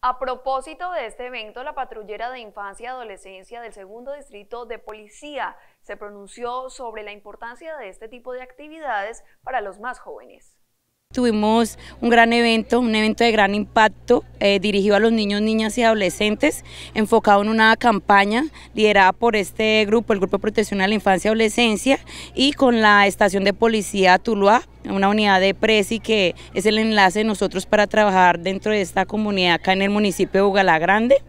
A propósito de este evento, la patrullera de infancia y adolescencia del segundo distrito de policía se pronunció sobre la importancia de este tipo de actividades para los más jóvenes. Tuvimos un gran evento, un evento de gran impacto eh, dirigido a los niños, niñas y adolescentes, enfocado en una campaña liderada por este grupo, el Grupo de Protección a la Infancia y Adolescencia, y con la Estación de Policía Tuluá, una unidad de PRESI que es el enlace de nosotros para trabajar dentro de esta comunidad acá en el municipio de Bugalá Grande.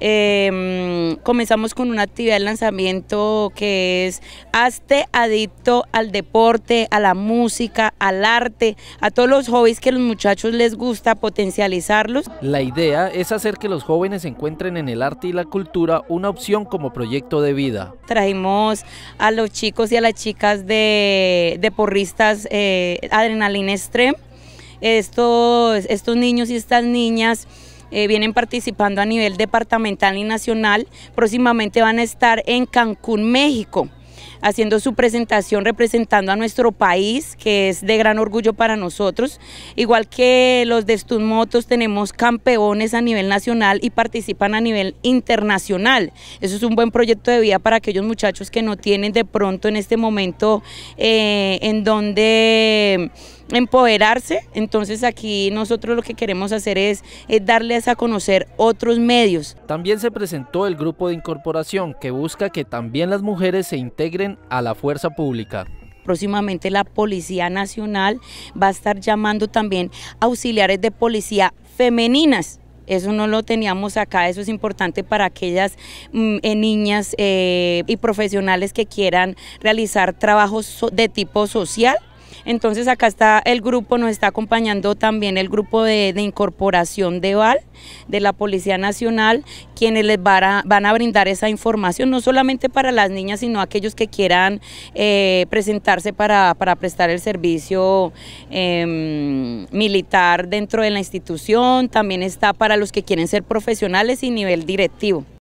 Em, comenzamos con una actividad de lanzamiento que es hazte adicto al deporte, a la música, al arte, a todos los hobbies que a los muchachos les gusta potencializarlos. La idea es hacer que los jóvenes encuentren en el arte y la cultura una opción como proyecto de vida. Trajimos a los chicos y a las chicas de, de porristas eh, Adrenalina Extreme. Estos, estos niños y estas niñas eh, vienen participando a nivel departamental y nacional, próximamente van a estar en Cancún, México haciendo su presentación representando a nuestro país, que es de gran orgullo para nosotros. Igual que los de Motos tenemos campeones a nivel nacional y participan a nivel internacional. Eso es un buen proyecto de vida para aquellos muchachos que no tienen de pronto en este momento eh, en dónde empoderarse. Entonces aquí nosotros lo que queremos hacer es, darles a conocer otros medios. También se presentó el grupo de incorporación que busca que también las mujeres se integren a la fuerza pública. Próximamente la Policía Nacional va a estar llamando también auxiliares de policía femeninas eso no lo teníamos acá, eso es importante para aquellas mm, eh, niñas eh, y profesionales que quieran realizar trabajos de tipo social entonces acá está el grupo, nos está acompañando también el grupo de, incorporación de VAL, de la Policía Nacional, quienes les van a, brindar esa información, no solamente para las niñas, sino aquellos que quieran eh, presentarse para, prestar el servicio em, militar dentro de la institución, también está para los que quieren ser profesionales y nivel directivo.